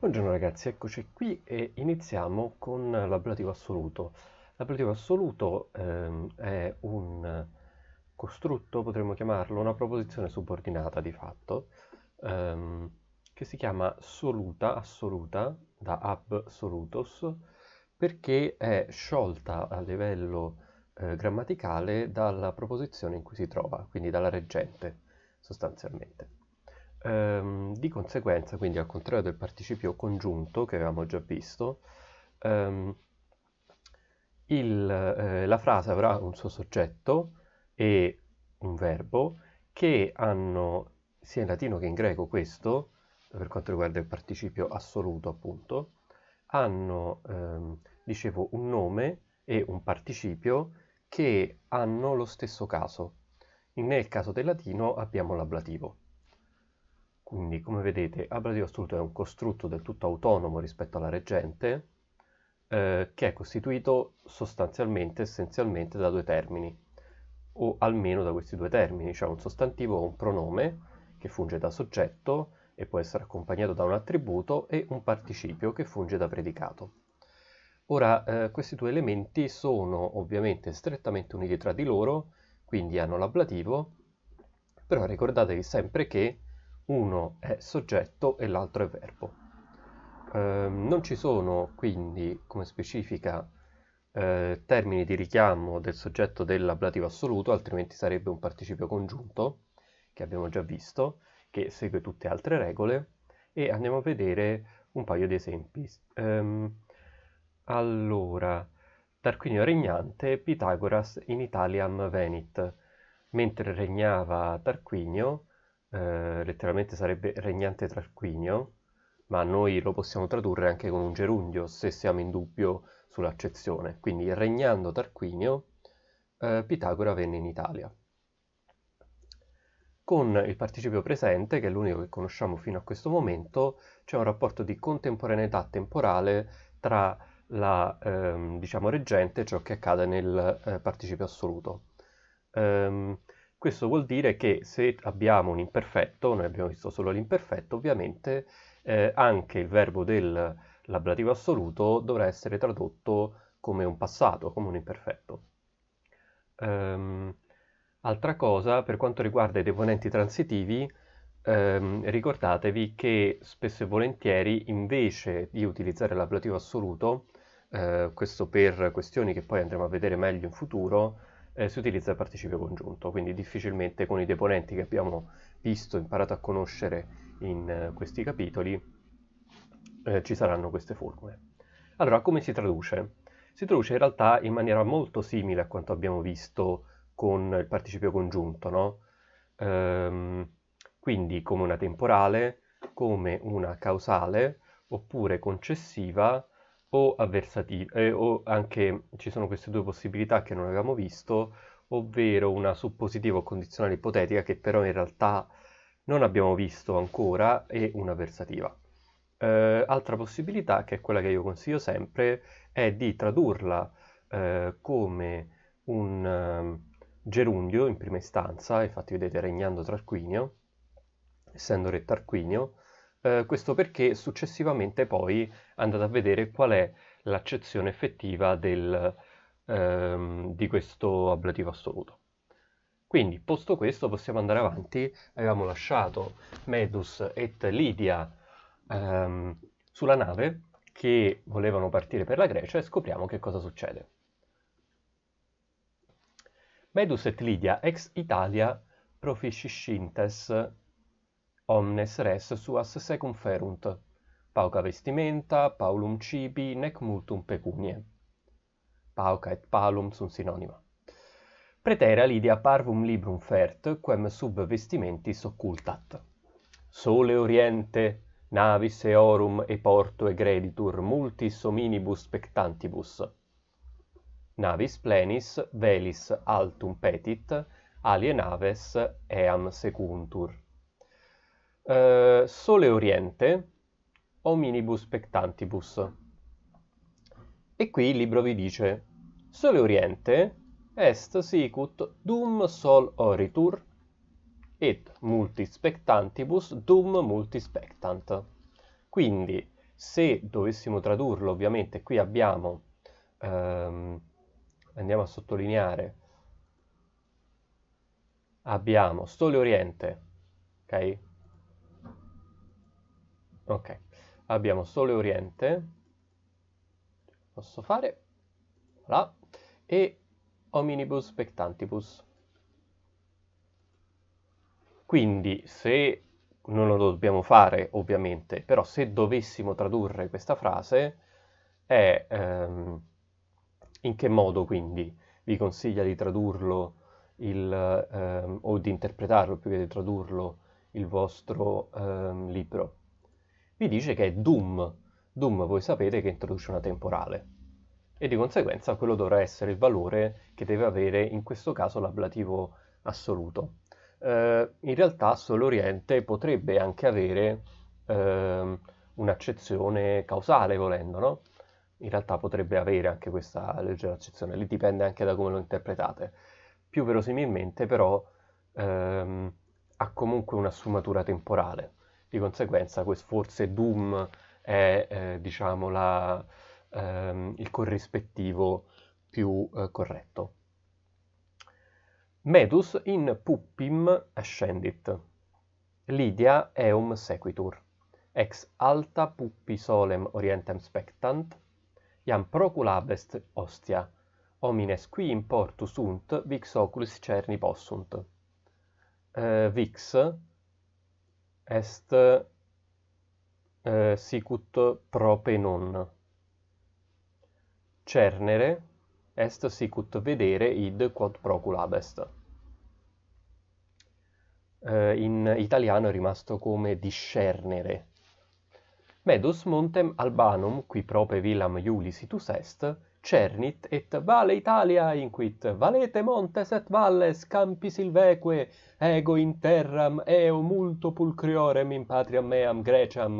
Buongiorno ragazzi, eccoci qui e iniziamo con l'ablativo assoluto. L'ablativo assoluto ehm, è un costrutto, potremmo chiamarlo, una proposizione subordinata di fatto, ehm, che si chiama soluta, assoluta, da ab perché è sciolta a livello eh, grammaticale dalla proposizione in cui si trova, quindi dalla reggente sostanzialmente. Ehm, di conseguenza, quindi al contrario del participio congiunto che avevamo già visto, ehm, il, eh, la frase avrà un suo soggetto e un verbo che hanno sia in latino che in greco questo, per quanto riguarda il participio assoluto appunto, hanno, ehm, dicevo, un nome e un participio che hanno lo stesso caso. Nel caso del latino abbiamo l'ablativo. Quindi come vedete ablativo assoluto è un costrutto del tutto autonomo rispetto alla reggente eh, che è costituito sostanzialmente, essenzialmente da due termini o almeno da questi due termini, cioè un sostantivo o un pronome che funge da soggetto e può essere accompagnato da un attributo e un participio che funge da predicato. Ora, eh, questi due elementi sono ovviamente strettamente uniti tra di loro, quindi hanno l'ablativo, però ricordatevi sempre che uno è soggetto e l'altro è verbo. Eh, non ci sono quindi, come specifica, eh, termini di richiamo del soggetto dell'ablativo assoluto, altrimenti sarebbe un participio congiunto, che abbiamo già visto, che segue tutte altre regole, e andiamo a vedere un paio di esempi. Eh, allora, Tarquinio regnante, Pitagoras in Italiam venit. Mentre regnava Tarquinio, eh, letteralmente sarebbe regnante tra ma noi lo possiamo tradurre anche con un gerundio se siamo in dubbio sull'accezione. Quindi regnando Tarquinio, eh, Pitagora venne in Italia. Con il participio presente, che è l'unico che conosciamo fino a questo momento, c'è un rapporto di contemporaneità temporale tra la ehm, diciamo, reggente e ciò che accade nel eh, participio assoluto. Ehm, questo vuol dire che se abbiamo un imperfetto, noi abbiamo visto solo l'imperfetto, ovviamente eh, anche il verbo del l'ablativo assoluto dovrà essere tradotto come un passato, come un imperfetto. Um, altra cosa, per quanto riguarda i deponenti transitivi, um, ricordatevi che spesso e volentieri invece di utilizzare l'ablativo assoluto, uh, questo per questioni che poi andremo a vedere meglio in futuro, eh, si utilizza il participio congiunto, quindi difficilmente con i deponenti che abbiamo visto, imparato a conoscere in eh, questi capitoli, eh, ci saranno queste formule. Allora, come si traduce? Si traduce in realtà in maniera molto simile a quanto abbiamo visto con il participio congiunto, no? Ehm, quindi come una temporale, come una causale, oppure concessiva, o avversativa, eh, o anche ci sono queste due possibilità che non avevamo visto, ovvero una suppositiva o condizionale ipotetica che però in realtà non abbiamo visto ancora e una versativa. Eh, altra possibilità, che è quella che io consiglio sempre, è di tradurla eh, come un um, gerundio in prima istanza, infatti vedete regnando Tarquinio, essendo re Tarquinio, eh, questo perché successivamente poi andate a vedere qual è l'accezione effettiva del, ehm, di questo ablativo assoluto. Quindi, posto questo, possiamo andare avanti. Avevamo lasciato Medus et Lydia ehm, sulla nave che volevano partire per la Grecia e scopriamo che cosa succede. Medus et Lydia ex Italia proficiscintes Omnes res suas secum ferunt, pauca vestimenta, paulum cibi, nec multum pecunie. Pauca et palum sunt sinonima. Pretera Lidia parvum librum fert, quem sub vestimentis occultat. Sole oriente, navis eorum e porto greditur multis hominibus spectantibus. Navis plenis velis altum petit, alie naves eam secuntur. Eh, Sole Oriente, Ominibus Pectantibus. E qui il libro vi dice Sole Oriente est sicut dum sol oritur et multispectantibus dum multispectant. Quindi, se dovessimo tradurlo, ovviamente qui abbiamo, ehm, andiamo a sottolineare, abbiamo Sole Oriente, ok? ok abbiamo Sole Oriente posso fare voilà. e Ominibus Spectantibus quindi se non lo dobbiamo fare ovviamente però se dovessimo tradurre questa frase è ehm, in che modo quindi vi consiglia di tradurlo il, ehm, o di interpretarlo più che di tradurlo il vostro ehm, libro vi dice che è Doom. Doom voi sapete che introduce una temporale e di conseguenza quello dovrà essere il valore che deve avere in questo caso l'ablativo assoluto. Eh, in realtà solo Oriente potrebbe anche avere eh, un'accezione causale volendo, no? In realtà potrebbe avere anche questa leggera accezione, lì dipende anche da come lo interpretate. Più verosimilmente però ehm, ha comunque una sfumatura temporale. Di conseguenza, forse Doom è eh, diciamo la, ehm, il corrispettivo più eh, corretto. Medus in puppim ascendit. Lydia eum sequitur. Ex alta puppi solem orientem spectant, iam proculabest ostia, homines qui in portu sunt, vix oculis cerni possunt. Eh, vix est eh, sicut propenon. Cernere est sicut vedere id quod procul est. Eh, in italiano è rimasto come discernere. Medus montem albanum qui prope villam Iuli situs est, cernit et vale Italia inquit valete montes et valles campi silvaeque ego in terram eo multo pulcriorem in patria meam Greciam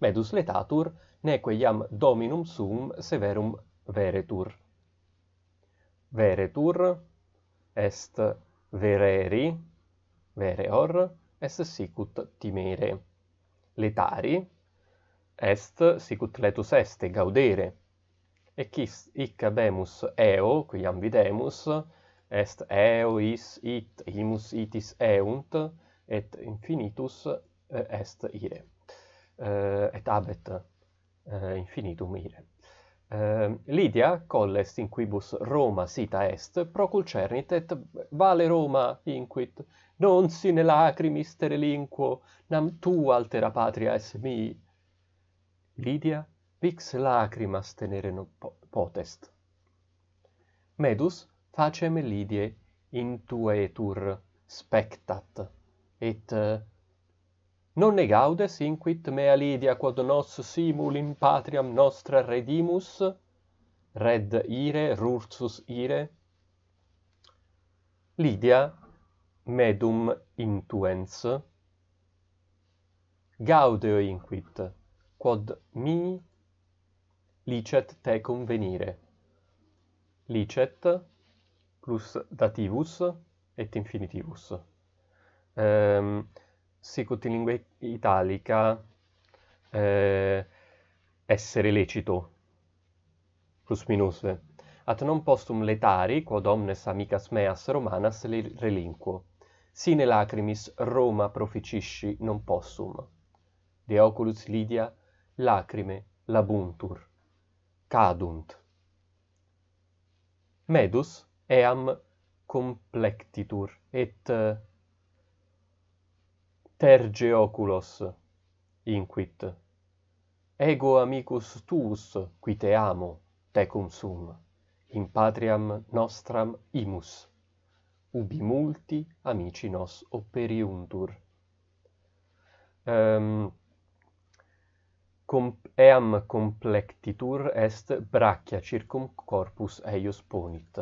Medus letatur neque iam dominum sum severum veretur Veretur est vereri vereor est sicut timere letari est sicut letus est gaudere e quis hic habemus eo qui iam videmus est eo is it imus itis eunt et infinitus est ire et habet infinitum ire Lydia collest in quibus Roma sita est proculcernit et vale Roma inquit non sine lacrimis terelinquo nam tu altera patria es mi Lydia vix lacrimas tenere non potest. Medus facem lidie intuetur spectat, et non negaudes inquit mea lidia quod nos simul in patriam nostra redimus, red ire, rursus ire? Lidia, medum intuens, gaudeo inquit, quod mi licet te convenire. Licet plus dativus et infinitivus. Ehm sic in lingua italica eh essere lecito plus minus at non postum letari quod omnes amicas meas romanas le relinquo sine lacrimis roma proficisci non possum de oculus lidia lacrime labuntur cadunt. Medus eam complectitur et eh, terge oculos inquit. Ego amicus tuus, qui te amo, tecum sum, in patriam nostram imus, ubi multi amici nos operiuntur. Um, com eam complectitur est brachia circum corpus eius ponit.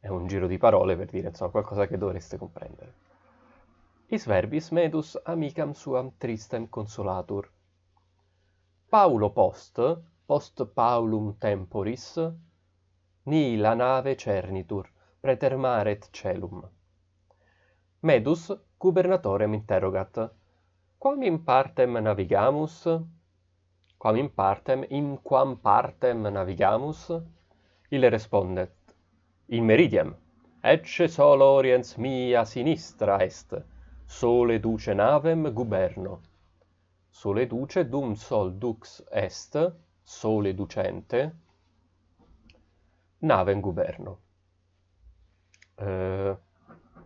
È un giro di parole per dire, insomma, qualcosa che dovreste comprendere. Is verbis medus amicam suam tristem consolatur. Paulo post, post Paulum temporis, ni la nave cernitur, pretermaret celum. Medus gubernatorem interrogat, Quam in partem navigamus? Quam in partem in quam partem navigamus? Ille respondet: In meridiem. Ecce solo oriens mia sinistra est. Sole duce navem guberno. Sole duce dum sol dux est, sole ducente navem guberno. Uh,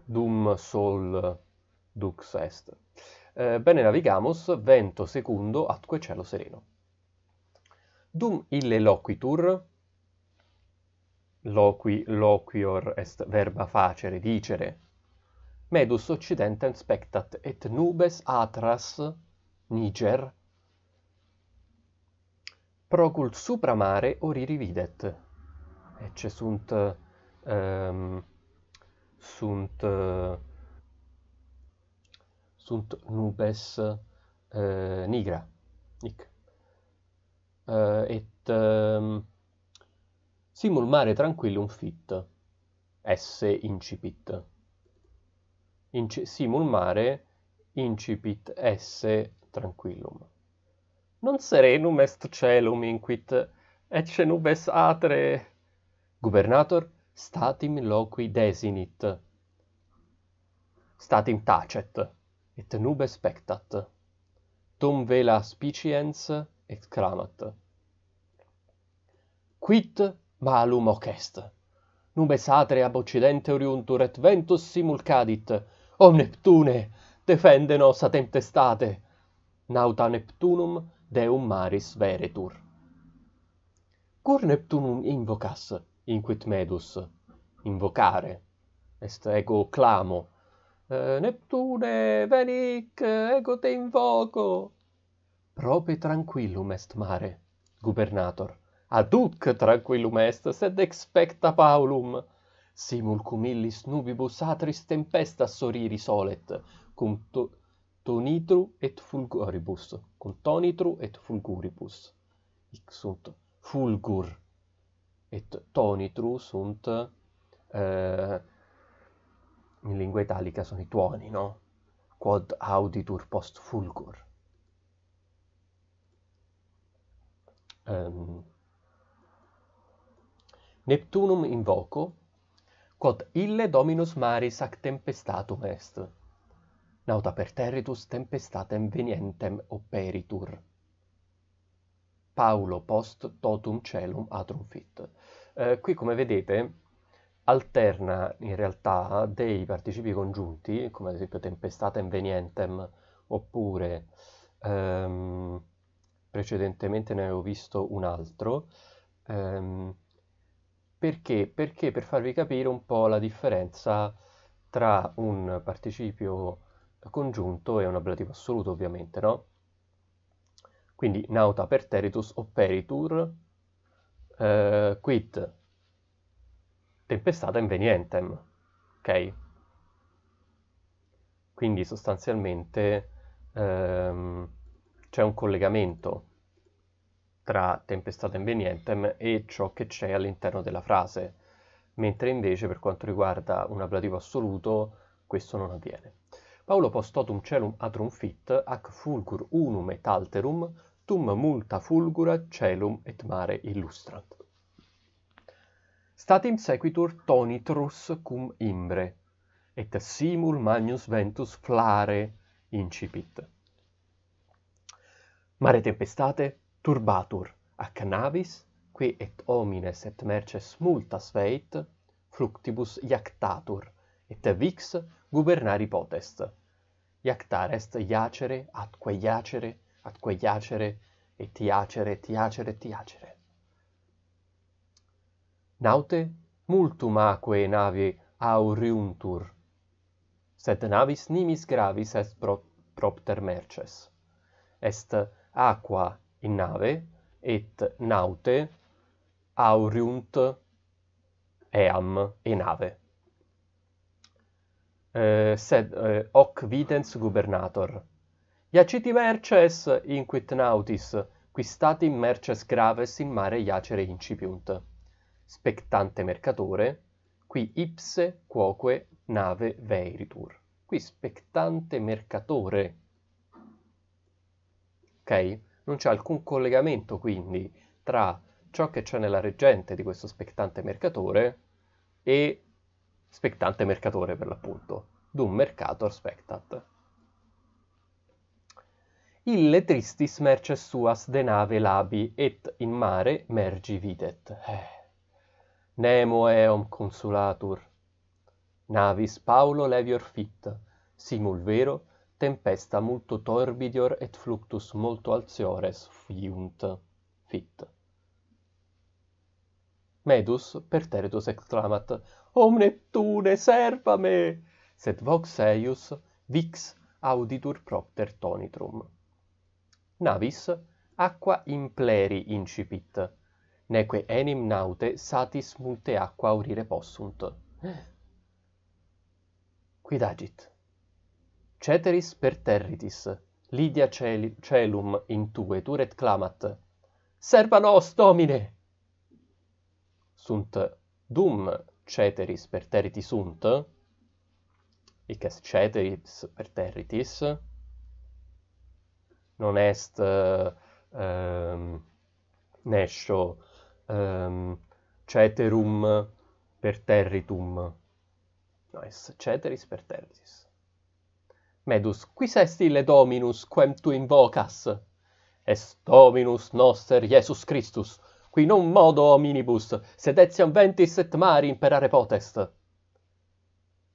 dum sol dux est eh, bene navigamus, vento secundo, atque cielo sereno. Dum ille loquitur, loqui, loquior est verba facere, dicere, medus occidentem spectat et nubes atras niger, procul supra mare oriri videt, ecce sunt, um, sunt uh, sunt nubes eh, nigra hic eh, et ehm, simul mare tranquillum fit esse incipit in simul mare incipit esse tranquillum non serenum est celum inquit ecce nubes atre gubernator statim loqui desinit statim tacet et nube spectat. Tum vela et exclamat. Quid malum hoc est? Nubes atre ab occidente oriuntur et ventus simul cadit. O Neptune, defende nos a tempestate! Nauta Neptunum deum maris veretur. Cur Neptunum invocas, inquit Medus? Invocare, est ego clamo, Eh, Neptune, venic, eh, ego te invoco. Prope tranquillum est mare, gubernator. Aduc tranquillum est, sed expecta paulum. Simul cum illis nubibus atris tempestas soriri solet, cum to tonitru et fulguribus, cum tonitru et fulguribus. Ic sunt fulgur, et tonitru sunt... Uh, in lingua italica sono i tuoni, no? Quod auditur post fulgur. Um, ehm, Neptunum invoco, quod ille dominus maris ac tempestatum est, nauta per territus tempestatem venientem operitur. Paulo post totum celum adrum fit. Eh, qui, come vedete, alterna in realtà dei participi congiunti, come ad esempio tempestatem venientem, oppure ehm, precedentemente ne avevo visto un altro, ehm, perché? Perché per farvi capire un po' la differenza tra un participio congiunto e un ablativo assoluto, ovviamente, no? Quindi nauta perteritus operitur, eh, quid tempestata in venientem, ok? Quindi sostanzialmente ehm, c'è un collegamento tra tempestata in venientem e ciò che c'è all'interno della frase, mentre invece per quanto riguarda un ablativo assoluto questo non avviene. Paolo post totum celum atrum fit, ac fulgur unum et alterum, tum multa fulgura celum et mare illustrant. statim sequitur tonit rus cum imbre, et simul magnus ventus flare incipit. Mare tempestate turbatur ac navis, qui et homines et merces multas veit, fructibus iactatur, et vix gubernari potest. Iactar est iacere, atque iacere, atque iacere, et iacere, et iacere, et iacere. Naute multum aquae navi auriuntur, sed navis nimis gravis est pro, propter merces. Est aqua in nave, et naute auriunt eam e nave. Eh, sed eh, hoc videns gubernator. Iaciti merces inquit nautis, qui stati merces graves in mare iacere incipiunt. spectante mercatore, qui ipse quoque nave veiritur. Qui spectante mercatore. Ok? Non c'è alcun collegamento quindi tra ciò che c'è nella reggente di questo spectante mercatore e spectante mercatore per l'appunto, d'un mercator spectat. Ille tristis merces suas de nave labi et in mare mergi videt. Eh. nemo eum consulatur. Navis Paulo levior fit, simul vero, tempesta multo torbidior et fluctus multo alziores fiunt fit. Medus per teretus exclamat, Om Neptune, serva me! Sed vox eius vix auditur propter tonitrum. Navis aqua impleri incipit, neque enim naute satis multe aqua aurire possunt. Quid agit? Ceteris per territis, Lydia celum in tue et clamat, Serva nos, domine! Sunt dum ceteris per territis sunt, ic est ceteris per territis, non est uh, um, nescio um, ceterum per territum. No, es ceteris per territis. Medus, quis est ille dominus quem tu invocas? Est dominus noster Iesus Christus, qui non modo hominibus, sed etiam ventis et mari imperare potest.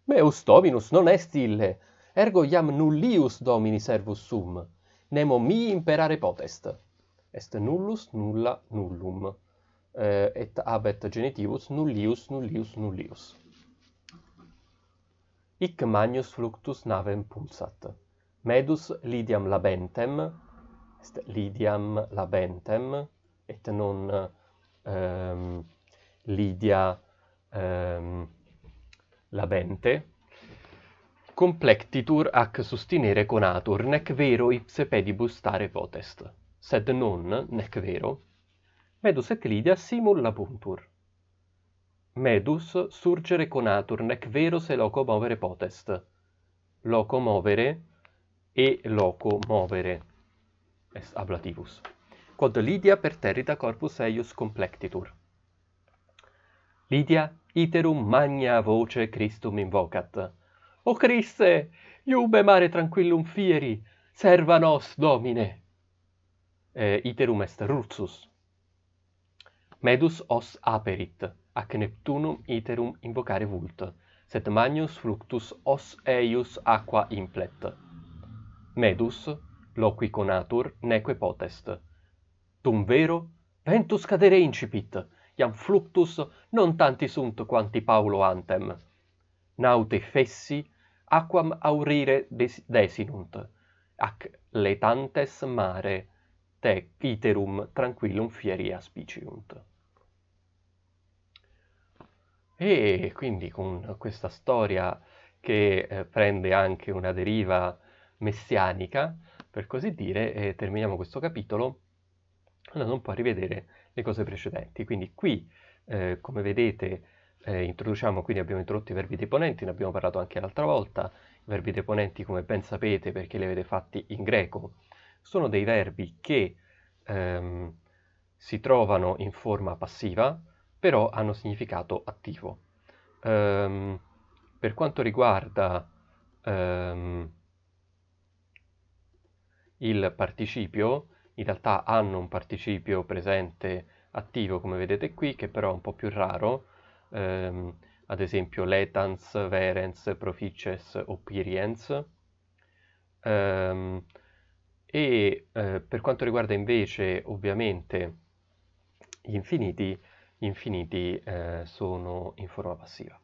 Meus dominus non est ille, ergo iam nullius domini servus sum, nemo mi imperare potest. Est nullus nulla nullum eh, et abet genitivus nullius nullius nullius. Ic magnus fluctus navem pulsat. Medus lidiam labentem, est lidiam labentem, et non ehm lidia ehm labente, complectitur ac sustinere conatur, nec vero ipse pedibus stare potest, sed non, nec vero, Medus et Lydia simul labuntur. Medus surgere conatur, nec vero se loco movere potest. Loco movere e loco movere. Est ablativus. Quod Lydia perterrita corpus eius complectitur. Lydia iterum magna voce Christum invocat. O Christe, iube mare tranquillum fieri, serva nos Domine. E iterum est rursus, Medus os aperit, ac Neptunum iterum invocare vult, set magnus fluctus os eius aqua implet. Medus, loqui conatur, neque potest. Tum vero, ventus cadere incipit, iam fluctus non tanti sunt quanti Paulo antem. Naute fessi, aquam aurire des desinunt, ac letantes mare, te iterum tranquillum fieri aspiciunt. E quindi con questa storia che eh, prende anche una deriva messianica, per così dire, eh, terminiamo questo capitolo andando un po' a rivedere le cose precedenti. Quindi qui, eh, come vedete, eh, introduciamo, quindi abbiamo introdotto i verbi deponenti, ne abbiamo parlato anche l'altra volta, i verbi deponenti, come ben sapete, perché li avete fatti in greco, sono dei verbi che ehm, si trovano in forma passiva, però hanno significato attivo. Um, per quanto riguarda um, il participio, in realtà hanno un participio presente attivo come vedete qui, che però è un po' più raro, um, ad esempio letans, verens, profices o piriens. Um, e eh, per quanto riguarda invece ovviamente gli infiniti infiniti eh, sono in forma passiva.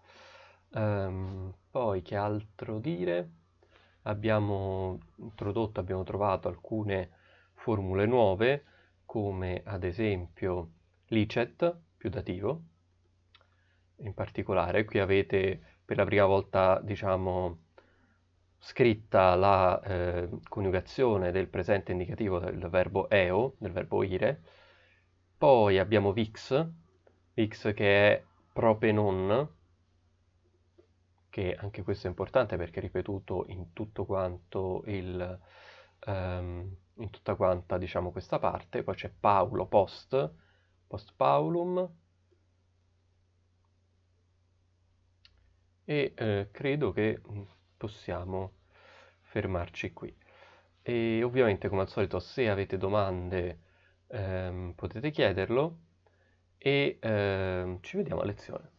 Um, poi che altro dire? Abbiamo introdotto, abbiamo trovato alcune formule nuove come ad esempio l'icet più dativo. In particolare qui avete per la prima volta diciamo scritta la eh, coniugazione del presente indicativo del verbo eo, del verbo ire, poi abbiamo vix x che è propenon, che anche questo è importante perché è ripetuto in tutto quanto il, um, in tutta quanta diciamo questa parte, poi c'è Paolo post, post Paulum, e eh, credo che possiamo fermarci qui. E ovviamente come al solito se avete domande ehm, potete chiederlo e eh, ci vediamo a lezione.